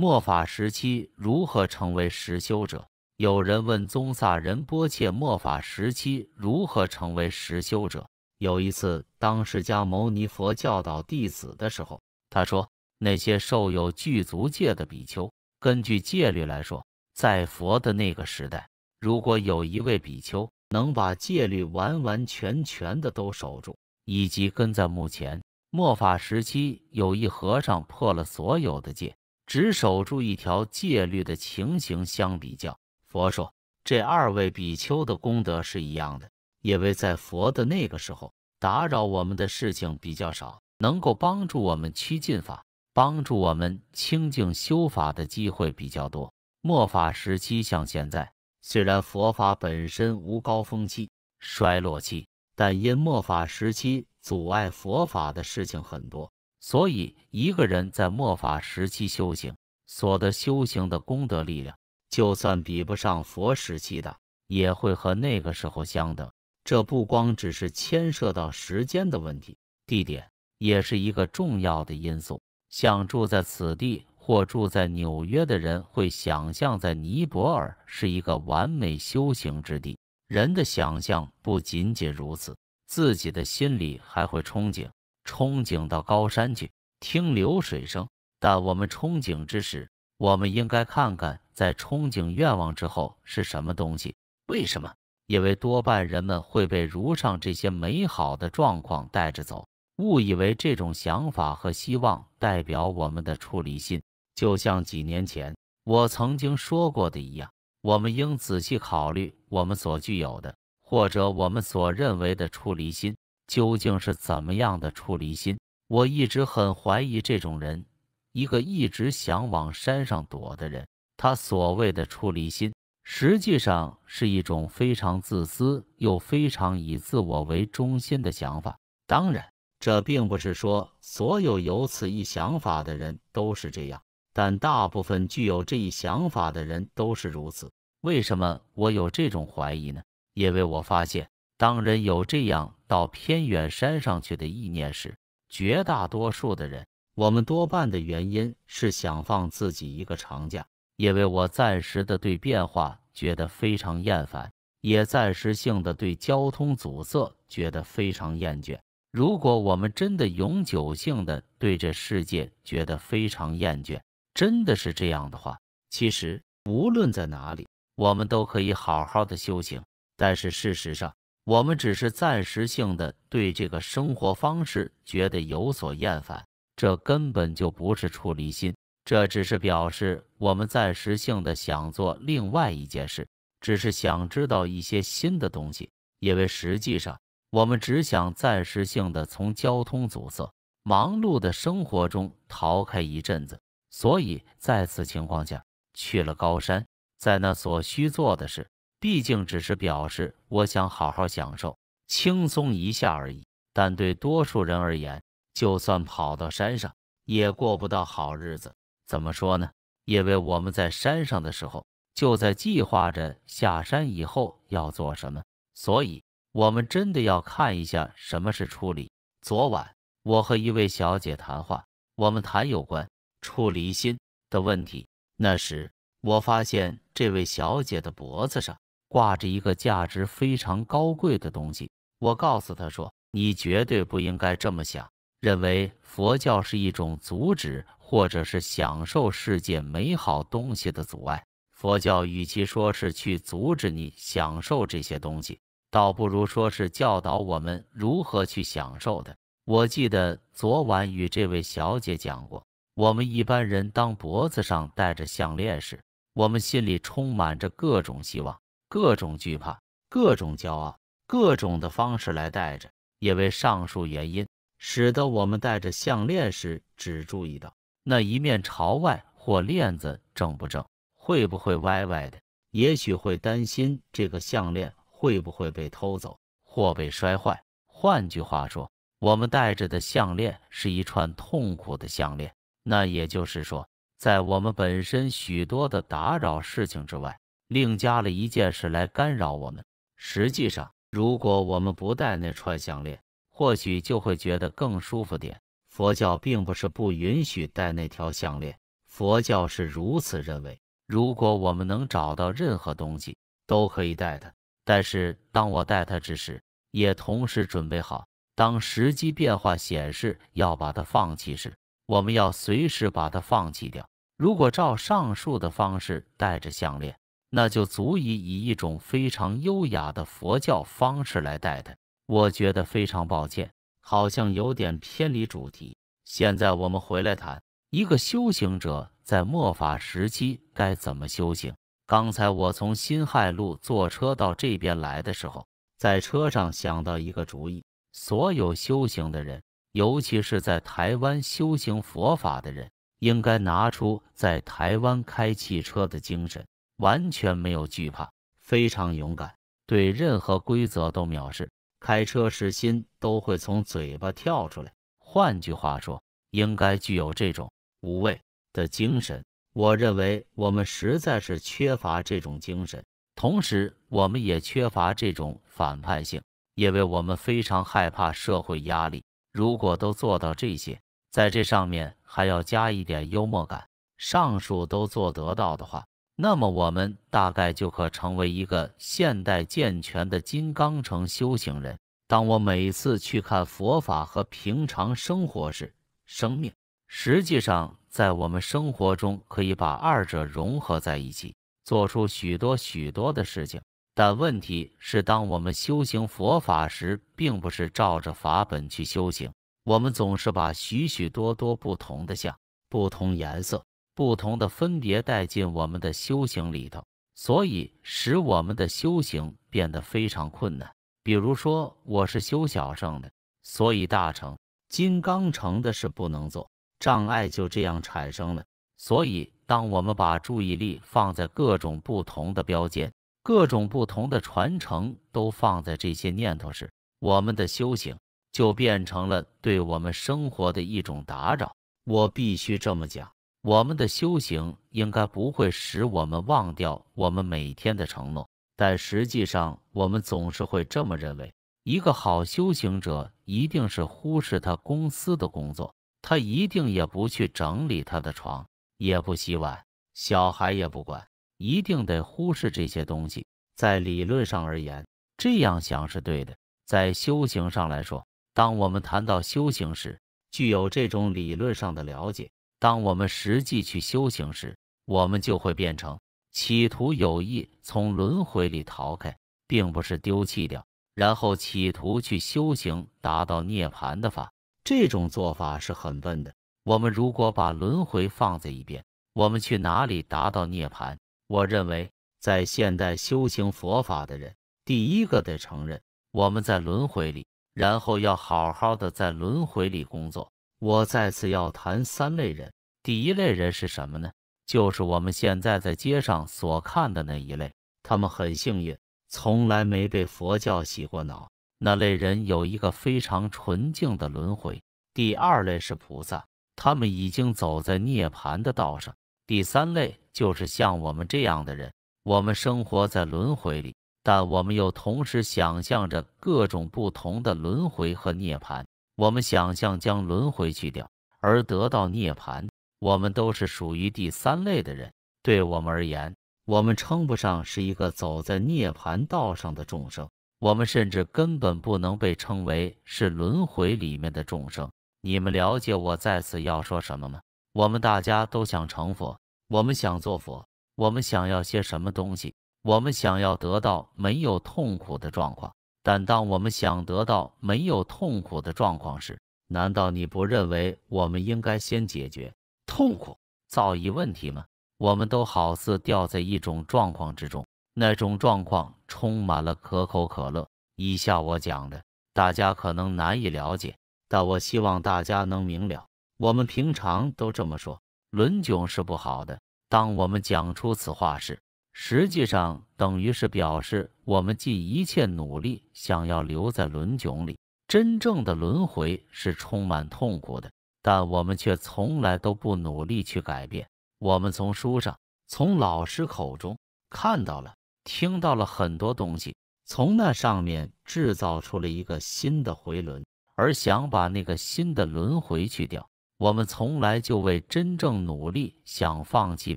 末法时期如何成为实修者？有人问宗萨仁波切，末法时期如何成为实修者？有一次，当释迦牟尼佛教导弟子的时候，他说：“那些受有具足戒的比丘，根据戒律来说，在佛的那个时代，如果有一位比丘能把戒律完完全全的都守住，以及跟在目前末法时期，有一和尚破了所有的戒。”只守住一条戒律的情形相比较，佛说这二位比丘的功德是一样的，因为在佛的那个时候，打扰我们的事情比较少，能够帮助我们趋近法、帮助我们清净修法的机会比较多。末法时期像现在，虽然佛法本身无高峰期、衰落期，但因末法时期阻碍佛法的事情很多。所以，一个人在末法时期修行所得修行的功德力量，就算比不上佛时期的，也会和那个时候相等。这不光只是牵涉到时间的问题，地点也是一个重要的因素。像住在此地或住在纽约的人，会想象在尼泊尔是一个完美修行之地。人的想象不仅仅如此，自己的心里还会憧憬。憧憬到高山去听流水声，但我们憧憬之时，我们应该看看，在憧憬愿望之后是什么东西？为什么？因为多半人们会被如上这些美好的状况带着走，误以为这种想法和希望代表我们的出离心。就像几年前我曾经说过的一样，我们应仔细考虑我们所具有的，或者我们所认为的出离心。究竟是怎么样的出离心？我一直很怀疑这种人，一个一直想往山上躲的人，他所谓的出离心，实际上是一种非常自私又非常以自我为中心的想法。当然，这并不是说所有有此一想法的人都是这样，但大部分具有这一想法的人都是如此。为什么我有这种怀疑呢？因为我发现。当人有这样到偏远山上去的意念时，绝大多数的人，我们多半的原因是想放自己一个长假，因为我暂时的对变化觉得非常厌烦，也暂时性的对交通阻塞觉得非常厌倦。如果我们真的永久性的对这世界觉得非常厌倦，真的是这样的话，其实无论在哪里，我们都可以好好的修行。但是事实上，我们只是暂时性的对这个生活方式觉得有所厌烦，这根本就不是出离心，这只是表示我们暂时性的想做另外一件事，只是想知道一些新的东西，因为实际上我们只想暂时性的从交通阻塞、忙碌的生活中逃开一阵子，所以在此情况下去了高山，在那所需做的事。毕竟只是表示我想好好享受、轻松一下而已。但对多数人而言，就算跑到山上，也过不到好日子。怎么说呢？因为我们在山上的时候，就在计划着下山以后要做什么。所以，我们真的要看一下什么是出离。昨晚我和一位小姐谈话，我们谈有关出离心的问题。那时，我发现这位小姐的脖子上。挂着一个价值非常高贵的东西，我告诉他说：“你绝对不应该这么想，认为佛教是一种阻止或者是享受世界美好东西的阻碍。佛教与其说是去阻止你享受这些东西，倒不如说是教导我们如何去享受的。”我记得昨晚与这位小姐讲过，我们一般人当脖子上戴着项链时，我们心里充满着各种希望。各种惧怕，各种骄傲，各种的方式来带着。因为上述原因，使得我们戴着项链时，只注意到那一面朝外，或链子正不正，会不会歪歪的。也许会担心这个项链会不会被偷走，或被摔坏。换句话说，我们戴着的项链是一串痛苦的项链。那也就是说，在我们本身许多的打扰事情之外。另加了一件事来干扰我们。实际上，如果我们不戴那串项链，或许就会觉得更舒服点。佛教并不是不允许戴那条项链，佛教是如此认为。如果我们能找到任何东西，都可以戴它。但是当我戴它之时，也同时准备好，当时机变化显示要把它放弃时，我们要随时把它放弃掉。如果照上述的方式带着项链。那就足以以一种非常优雅的佛教方式来待他。我觉得非常抱歉，好像有点偏离主题。现在我们回来谈一个修行者在末法时期该怎么修行。刚才我从辛亥路坐车到这边来的时候，在车上想到一个主意：所有修行的人，尤其是在台湾修行佛法的人，应该拿出在台湾开汽车的精神。完全没有惧怕，非常勇敢，对任何规则都藐视。开车时心都会从嘴巴跳出来。换句话说，应该具有这种无畏的精神。我认为我们实在是缺乏这种精神，同时我们也缺乏这种反叛性，因为我们非常害怕社会压力。如果都做到这些，在这上面还要加一点幽默感。上述都做得到的话。那么我们大概就可成为一个现代健全的金刚城修行人。当我每次去看佛法和平常生活时，生命实际上在我们生活中可以把二者融合在一起，做出许多许多的事情。但问题是，当我们修行佛法时，并不是照着法本去修行，我们总是把许许多多不同的像、不同颜色。不同的分别带进我们的修行里头，所以使我们的修行变得非常困难。比如说，我是修小乘的，所以大乘、金刚乘的事不能做，障碍就这样产生了。所以，当我们把注意力放在各种不同的标签、各种不同的传承都放在这些念头时，我们的修行就变成了对我们生活的一种打扰。我必须这么讲。我们的修行应该不会使我们忘掉我们每天的承诺，但实际上我们总是会这么认为。一个好修行者一定是忽视他公司的工作，他一定也不去整理他的床，也不洗碗，小孩也不管，一定得忽视这些东西。在理论上而言，这样想是对的。在修行上来说，当我们谈到修行时，具有这种理论上的了解。当我们实际去修行时，我们就会变成企图有意从轮回里逃开，并不是丢弃掉，然后企图去修行达到涅槃的法。这种做法是很笨的。我们如果把轮回放在一边，我们去哪里达到涅槃？我认为，在现代修行佛法的人，第一个得承认我们在轮回里，然后要好好的在轮回里工作。我再次要谈三类人。第一类人是什么呢？就是我们现在在街上所看的那一类，他们很幸运，从来没被佛教洗过脑。那类人有一个非常纯净的轮回。第二类是菩萨，他们已经走在涅槃的道上。第三类就是像我们这样的人，我们生活在轮回里，但我们又同时想象着各种不同的轮回和涅槃。我们想象将轮回去掉而得到涅槃，我们都是属于第三类的人。对我们而言，我们称不上是一个走在涅槃道上的众生，我们甚至根本不能被称为是轮回里面的众生。你们了解我在此要说什么吗？我们大家都想成佛，我们想做佛，我们想要些什么东西？我们想要得到没有痛苦的状况。但当我们想得到没有痛苦的状况时，难道你不认为我们应该先解决痛苦造诣问题吗？我们都好似掉在一种状况之中，那种状况充满了可口可乐。以下我讲的大家可能难以了解，但我希望大家能明了。我们平常都这么说，轮炯是不好的。当我们讲出此话时，实际上等于是表示，我们尽一切努力想要留在轮囧里。真正的轮回是充满痛苦的，但我们却从来都不努力去改变。我们从书上、从老师口中看到了、听到了很多东西，从那上面制造出了一个新的回轮，而想把那个新的轮回去掉，我们从来就未真正努力想放弃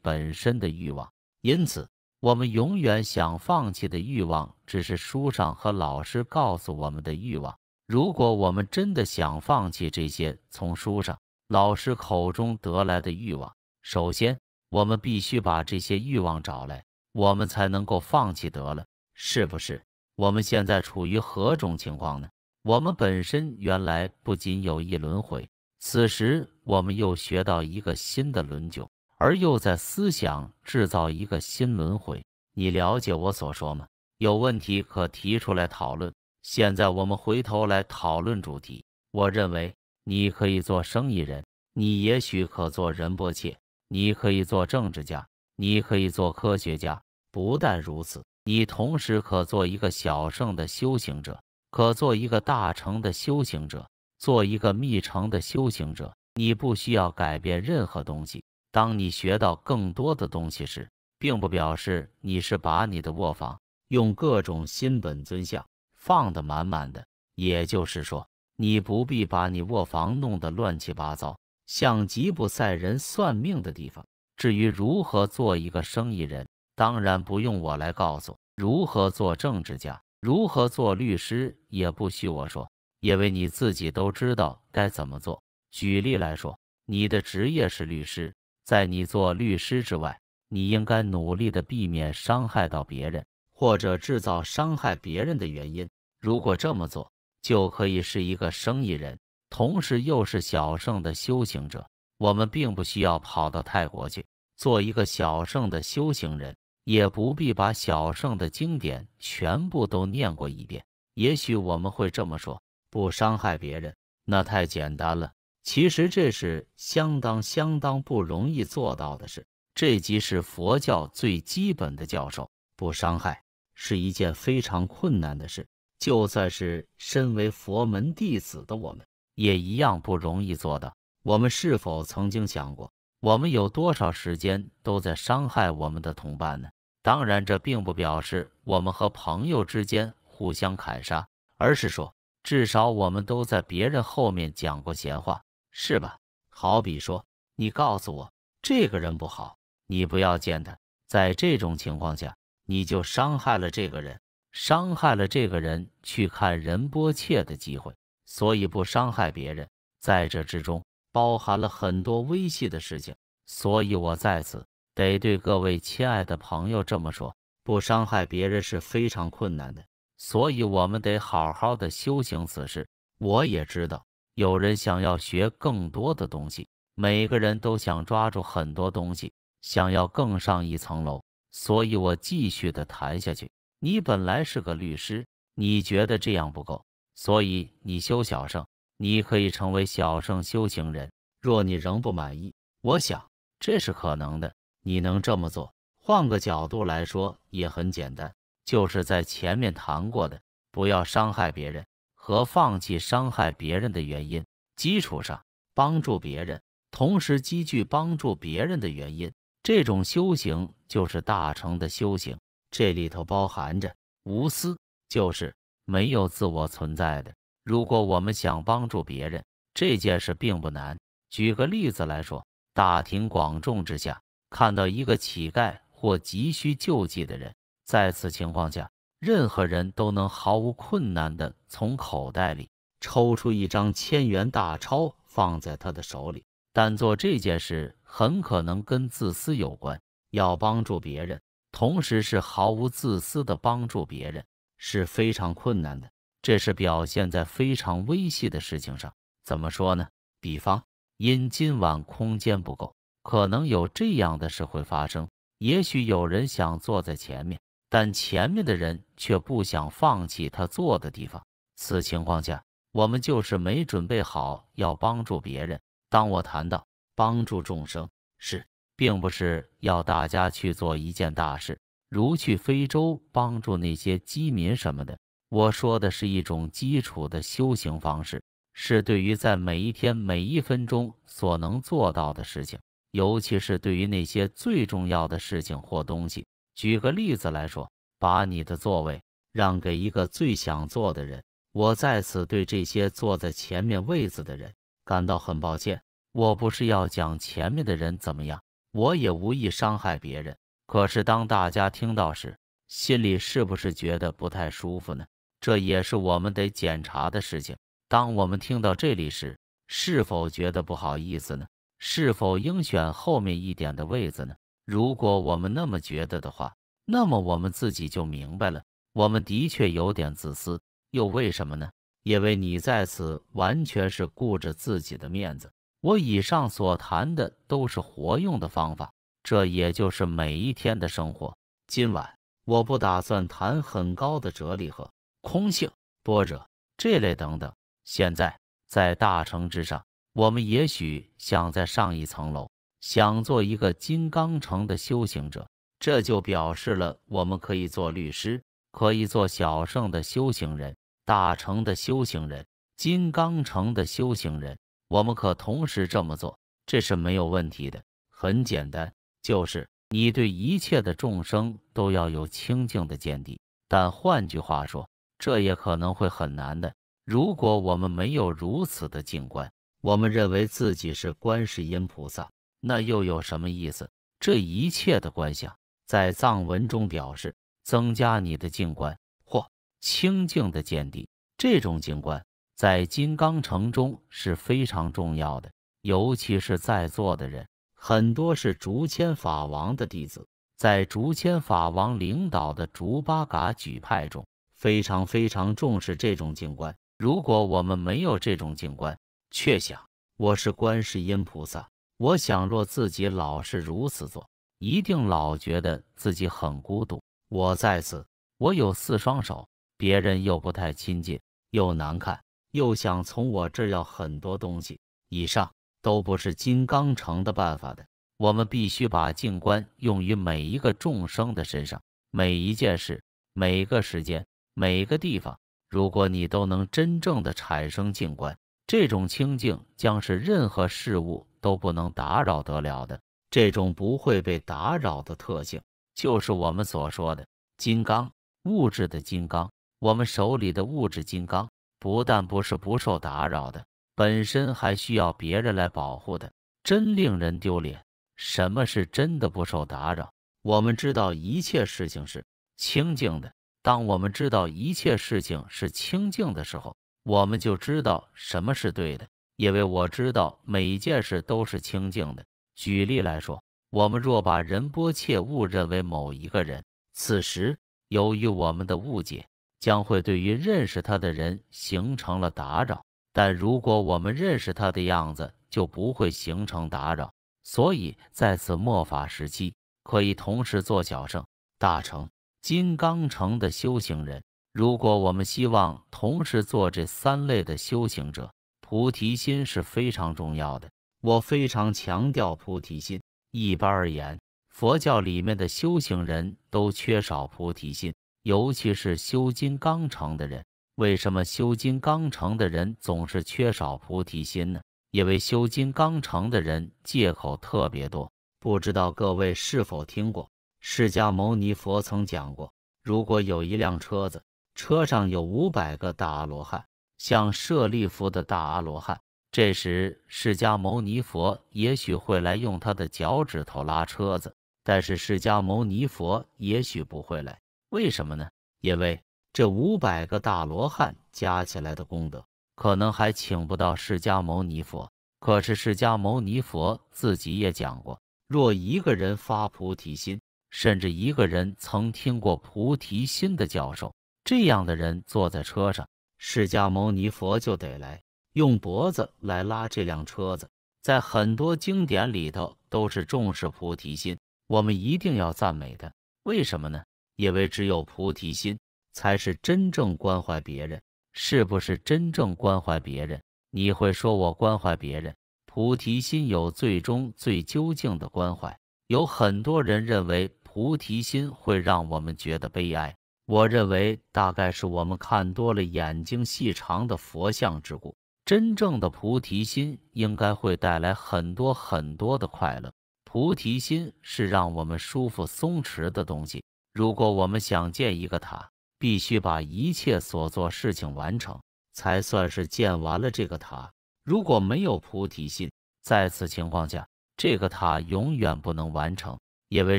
本身的欲望，因此。我们永远想放弃的欲望，只是书上和老师告诉我们的欲望。如果我们真的想放弃这些从书上、老师口中得来的欲望，首先我们必须把这些欲望找来，我们才能够放弃得了，是不是？我们现在处于何种情况呢？我们本身原来不仅有一轮回，此时我们又学到一个新的轮九。而又在思想制造一个新轮回，你了解我所说吗？有问题可提出来讨论。现在我们回头来讨论主题。我认为你可以做生意人，你也许可做仁波切，你可以做政治家，你可以做科学家。不但如此，你同时可做一个小圣的修行者，可做一个大成的修行者，做一个密成的修行者。你不需要改变任何东西。当你学到更多的东西时，并不表示你是把你的卧房用各种新本尊像放得满满的。也就是说，你不必把你卧房弄得乱七八糟，像吉普赛人算命的地方。至于如何做一个生意人，当然不用我来告诉；如何做政治家，如何做律师，也不需我说，因为你自己都知道该怎么做。举例来说，你的职业是律师。在你做律师之外，你应该努力的避免伤害到别人，或者制造伤害别人的原因。如果这么做，就可以是一个生意人，同时又是小圣的修行者。我们并不需要跑到泰国去做一个小圣的修行人，也不必把小圣的经典全部都念过一遍。也许我们会这么说：不伤害别人，那太简单了。其实这是相当相当不容易做到的事。这即是佛教最基本的教授：不伤害，是一件非常困难的事。就算是身为佛门弟子的我们，也一样不容易做到。我们是否曾经想过，我们有多少时间都在伤害我们的同伴呢？当然，这并不表示我们和朋友之间互相砍杀，而是说，至少我们都在别人后面讲过闲话。是吧？好比说，你告诉我这个人不好，你不要见他。在这种情况下，你就伤害了这个人，伤害了这个人去看仁波切的机会。所以不伤害别人，在这之中包含了很多微细的事情。所以我在此得对各位亲爱的朋友这么说：不伤害别人是非常困难的，所以我们得好好的修行此事。我也知道。有人想要学更多的东西，每个人都想抓住很多东西，想要更上一层楼，所以我继续的谈下去。你本来是个律师，你觉得这样不够，所以你修小圣，你可以成为小圣修行人。若你仍不满意，我想这是可能的，你能这么做。换个角度来说也很简单，就是在前面谈过的，不要伤害别人。和放弃伤害别人的原因基础上帮助别人，同时积聚帮助别人的原因，这种修行就是大成的修行。这里头包含着无私，就是没有自我存在的。如果我们想帮助别人，这件事并不难。举个例子来说，大庭广众之下看到一个乞丐或急需救济的人，在此情况下。任何人都能毫无困难地从口袋里抽出一张千元大钞放在他的手里，但做这件事很可能跟自私有关。要帮助别人，同时是毫无自私地帮助别人，是非常困难的。这是表现在非常微细的事情上。怎么说呢？比方，因今晚空间不够，可能有这样的事会发生。也许有人想坐在前面。但前面的人却不想放弃他坐的地方。此情况下，我们就是没准备好要帮助别人。当我谈到帮助众生，是并不是要大家去做一件大事，如去非洲帮助那些饥民什么的。我说的是一种基础的修行方式，是对于在每一天每一分钟所能做到的事情，尤其是对于那些最重要的事情或东西。举个例子来说，把你的座位让给一个最想坐的人。我在此对这些坐在前面位子的人感到很抱歉。我不是要讲前面的人怎么样，我也无意伤害别人。可是当大家听到时，心里是不是觉得不太舒服呢？这也是我们得检查的事情。当我们听到这里时，是否觉得不好意思呢？是否应选后面一点的位子呢？如果我们那么觉得的话，那么我们自己就明白了，我们的确有点自私，又为什么呢？因为你在此完全是顾着自己的面子。我以上所谈的都是活用的方法，这也就是每一天的生活。今晚我不打算谈很高的哲理和空性、波折这类等等。现在在大成之上，我们也许想再上一层楼。想做一个金刚城的修行者，这就表示了我们可以做律师，可以做小圣的修行人、大成的修行人、金刚城的修行人。我们可同时这么做，这是没有问题的。很简单，就是你对一切的众生都要有清净的见地。但换句话说，这也可能会很难的。如果我们没有如此的静观，我们认为自己是观世音菩萨。那又有什么意思？这一切的观想，在藏文中表示“增加你的静观”或“清净的见地”。这种静观在金刚城中是非常重要的，尤其是在座的人很多是竹签法王的弟子，在竹签法王领导的竹巴嘎举派中，非常非常重视这种静观。如果我们没有这种静观，却想我是观世音菩萨。我想，若自己老是如此做，一定老觉得自己很孤独。我在此，我有四双手，别人又不太亲近，又难看，又想从我这要很多东西。以上都不是金刚成的办法的。我们必须把静观用于每一个众生的身上，每一件事，每个时间，每个地方。如果你都能真正的产生静观，这种清净将是任何事物。都不能打扰得了的，这种不会被打扰的特性，就是我们所说的金刚物质的金刚。我们手里的物质金刚，不但不是不受打扰的，本身还需要别人来保护的，真令人丢脸。什么是真的不受打扰？我们知道一切事情是清净的。当我们知道一切事情是清净的时候，我们就知道什么是对的。因为我知道每件事都是清净的。举例来说，我们若把仁波切误认为某一个人，此时由于我们的误解，将会对于认识他的人形成了打扰；但如果我们认识他的样子，就不会形成打扰。所以在此末法时期，可以同时做小圣、大成、金刚成的修行人。如果我们希望同时做这三类的修行者，菩提心是非常重要的，我非常强调菩提心。一般而言，佛教里面的修行人都缺少菩提心，尤其是修金刚成的人。为什么修金刚成的人总是缺少菩提心呢？因为修金刚成的人借口特别多。不知道各位是否听过，释迦牟尼佛曾讲过，如果有一辆车子，车上有五百个大罗汉。像舍利弗的大阿罗汉，这时释迦牟尼佛也许会来用他的脚趾头拉车子，但是释迦牟尼佛也许不会来。为什么呢？因为这五百个大罗汉加起来的功德，可能还请不到释迦牟尼佛。可是释迦牟尼佛自己也讲过，若一个人发菩提心，甚至一个人曾听过菩提心的教授，这样的人坐在车上。释迦牟尼佛就得来用脖子来拉这辆车子，在很多经典里头都是重视菩提心，我们一定要赞美的。为什么呢？因为只有菩提心才是真正关怀别人。是不是真正关怀别人？你会说我关怀别人？菩提心有最终最究竟的关怀。有很多人认为菩提心会让我们觉得悲哀。我认为，大概是我们看多了眼睛细长的佛像之故。真正的菩提心应该会带来很多很多的快乐。菩提心是让我们舒服松弛的东西。如果我们想建一个塔，必须把一切所做事情完成，才算是建完了这个塔。如果没有菩提心，在此情况下，这个塔永远不能完成，因为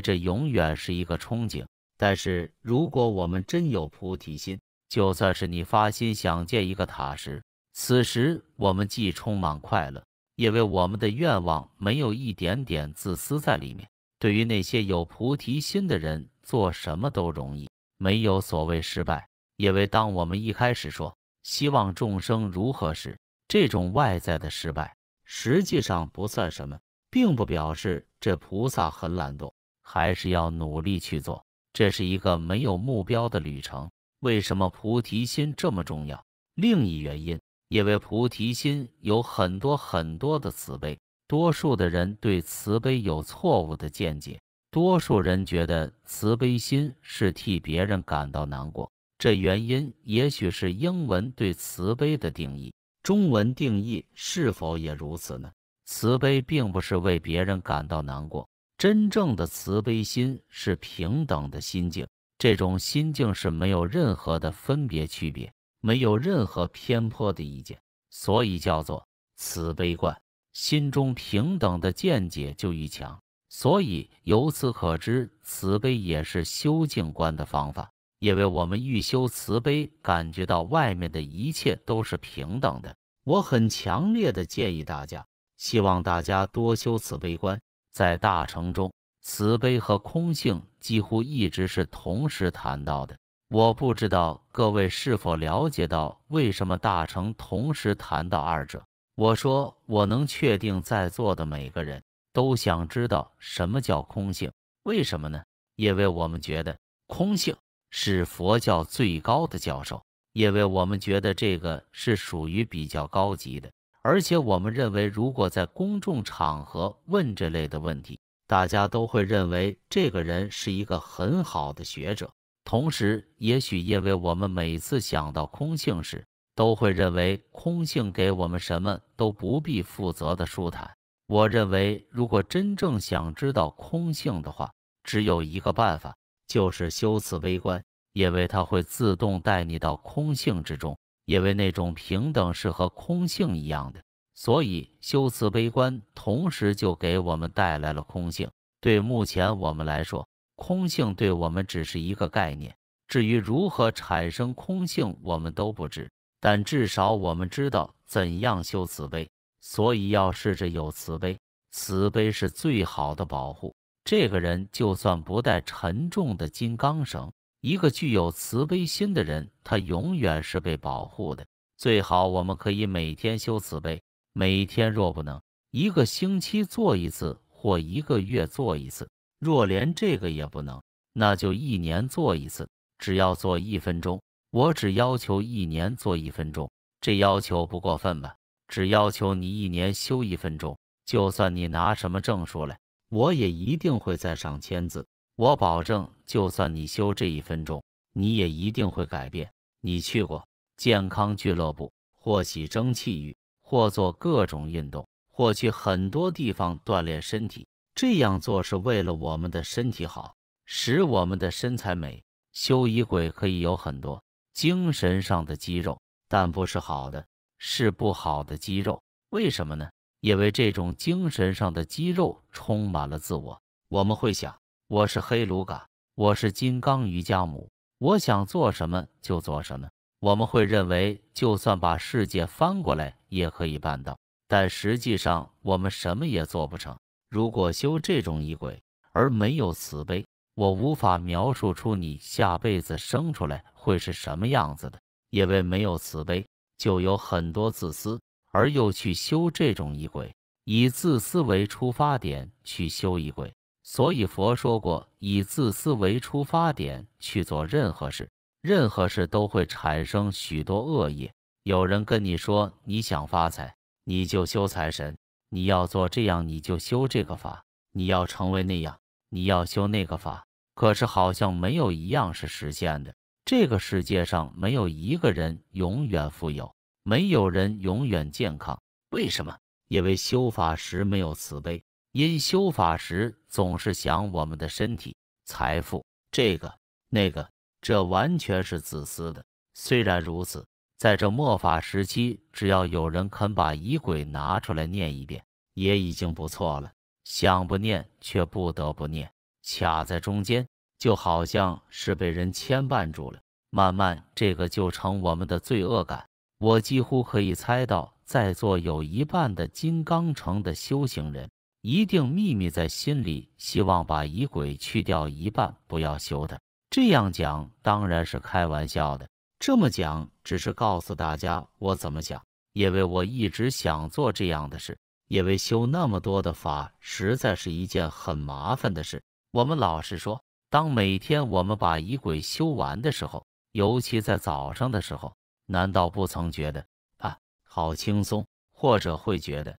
这永远是一个憧憬。但是，如果我们真有菩提心，就算是你发心想建一个塔时，此时我们既充满快乐，因为我们的愿望没有一点点自私在里面。对于那些有菩提心的人，做什么都容易，没有所谓失败，因为当我们一开始说希望众生如何时，这种外在的失败实际上不算什么，并不表示这菩萨很懒惰，还是要努力去做。这是一个没有目标的旅程。为什么菩提心这么重要？另一原因，因为菩提心有很多很多的慈悲。多数的人对慈悲有错误的见解。多数人觉得慈悲心是替别人感到难过。这原因也许是英文对慈悲的定义。中文定义是否也如此呢？慈悲并不是为别人感到难过。真正的慈悲心是平等的心境，这种心境是没有任何的分别区别，没有任何偏颇的意见，所以叫做慈悲观。心中平等的见解就愈强，所以由此可知，慈悲也是修静观的方法。因为我们欲修慈悲，感觉到外面的一切都是平等的。我很强烈的建议大家，希望大家多修慈悲观。在大乘中，慈悲和空性几乎一直是同时谈到的。我不知道各位是否了解到为什么大乘同时谈到二者？我说，我能确定在座的每个人都想知道什么叫空性，为什么呢？因为我们觉得空性是佛教最高的教授，因为我们觉得这个是属于比较高级的。而且我们认为，如果在公众场合问这类的问题，大家都会认为这个人是一个很好的学者。同时，也许因为我们每次想到空性时，都会认为空性给我们什么都不必负责的舒坦。我认为，如果真正想知道空性的话，只有一个办法，就是修辞微观，因为它会自动带你到空性之中。因为那种平等是和空性一样的，所以修慈悲观，同时就给我们带来了空性。对目前我们来说，空性对我们只是一个概念。至于如何产生空性，我们都不知。但至少我们知道怎样修慈悲，所以要试着有慈悲。慈悲是最好的保护。这个人就算不带沉重的金刚绳。一个具有慈悲心的人，他永远是被保护的。最好我们可以每天修慈悲，每天若不能，一个星期做一次或一个月做一次。若连这个也不能，那就一年做一次。只要做一分钟，我只要求一年做一分钟，这要求不过分吧？只要求你一年修一分钟，就算你拿什么证书来，我也一定会在上签字。我保证，就算你修这一分钟，你也一定会改变。你去过健康俱乐部，或洗蒸汽浴，或做各种运动，或去很多地方锻炼身体。这样做是为了我们的身体好，使我们的身材美。修仪轨可以有很多精神上的肌肉，但不是好的，是不好的肌肉。为什么呢？因为这种精神上的肌肉充满了自我，我们会想。我是黑卢嘎，我是金刚瑜伽母，我想做什么就做什么。我们会认为，就算把世界翻过来也可以办到，但实际上我们什么也做不成。如果修这种异鬼而没有慈悲，我无法描述出你下辈子生出来会是什么样子的，因为没有慈悲就有很多自私，而又去修这种异鬼，以自私为出发点去修异鬼。所以佛说过，以自私为出发点去做任何事，任何事都会产生许多恶业。有人跟你说你想发财，你就修财神；你要做这样，你就修这个法；你要成为那样，你要修那个法。可是好像没有一样是实现的。这个世界上没有一个人永远富有，没有人永远健康。为什么？因为修法时没有慈悲。因修法时总是想我们的身体、财富，这个、那个，这完全是自私的。虽然如此，在这末法时期，只要有人肯把仪轨拿出来念一遍，也已经不错了。想不念却不得不念，卡在中间，就好像是被人牵绊住了。慢慢，这个就成我们的罪恶感。我几乎可以猜到，在座有一半的金刚城的修行人。一定秘密在心里，希望把仪轨去掉一半，不要修它。这样讲当然是开玩笑的，这么讲只是告诉大家我怎么想，因为我一直想做这样的事，因为修那么多的法实在是一件很麻烦的事。我们老实说，当每天我们把仪轨修完的时候，尤其在早上的时候，难道不曾觉得啊好轻松，或者会觉得？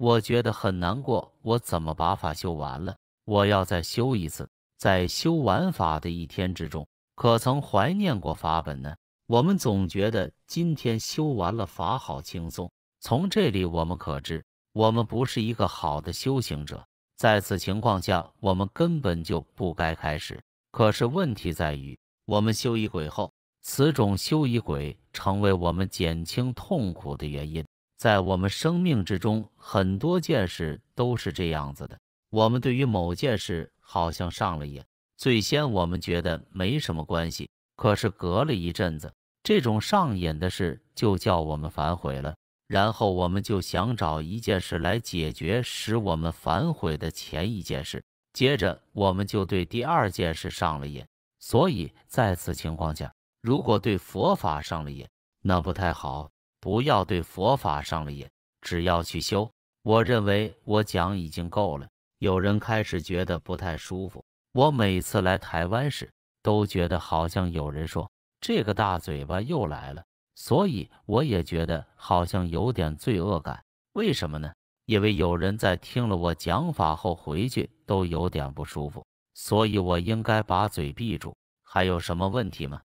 我觉得很难过，我怎么把法修完了？我要再修一次。在修完法的一天之中，可曾怀念过法本呢？我们总觉得今天修完了法好轻松。从这里我们可知，我们不是一个好的修行者。在此情况下，我们根本就不该开始。可是问题在于，我们修一鬼后，此种修一鬼成为我们减轻痛苦的原因。在我们生命之中，很多件事都是这样子的。我们对于某件事好像上了瘾，最先我们觉得没什么关系，可是隔了一阵子，这种上瘾的事就叫我们反悔了。然后我们就想找一件事来解决，使我们反悔的前一件事。接着我们就对第二件事上了瘾。所以在此情况下，如果对佛法上了瘾，那不太好。不要对佛法上了瘾，只要去修。我认为我讲已经够了。有人开始觉得不太舒服。我每次来台湾时，都觉得好像有人说这个大嘴巴又来了，所以我也觉得好像有点罪恶感。为什么呢？因为有人在听了我讲法后回去都有点不舒服，所以我应该把嘴闭住。还有什么问题吗？